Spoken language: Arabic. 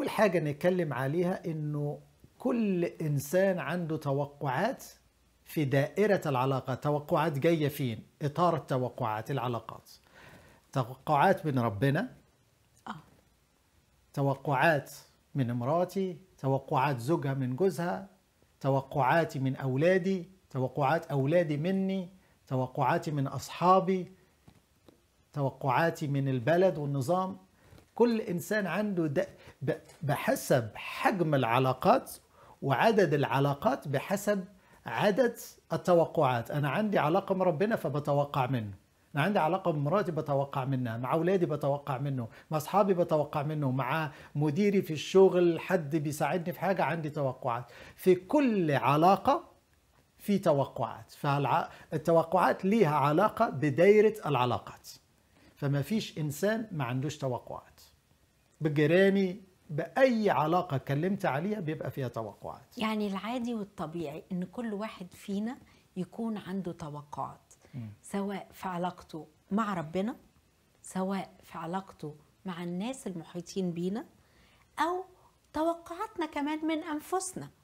أول حاجة نتكلم عليها إنه كل إنسان عنده توقعات في دائرة العلاقات توقعات جاية فين إطار التوقعات العلاقات توقعات من ربنا آه. توقعات من مراتي توقعات زوجها من جوزها توقعاتي من أولادي توقعات أولادي مني توقعاتي من أصحابي توقعاتي من البلد والنظام كل انسان عنده ده بحسب حجم العلاقات وعدد العلاقات بحسب عدد التوقعات انا عندي علاقه من ربنا فبتوقع منه انا عندي علاقه بمراتي بتوقع منها مع اولادي بتوقع منه مع اصحابي بتوقع منه مع مديري في الشغل حد بيساعدني في حاجه عندي توقعات في كل علاقه في توقعات فالتوقعات ليها علاقه بدايره العلاقات فما فيش إنسان ما عندوش توقعات بجيراني بأي علاقة اتكلمت عليها بيبقى فيها توقعات يعني العادي والطبيعي إن كل واحد فينا يكون عنده توقعات م. سواء في علاقته مع ربنا سواء في علاقته مع الناس المحيطين بينا أو توقعاتنا كمان من أنفسنا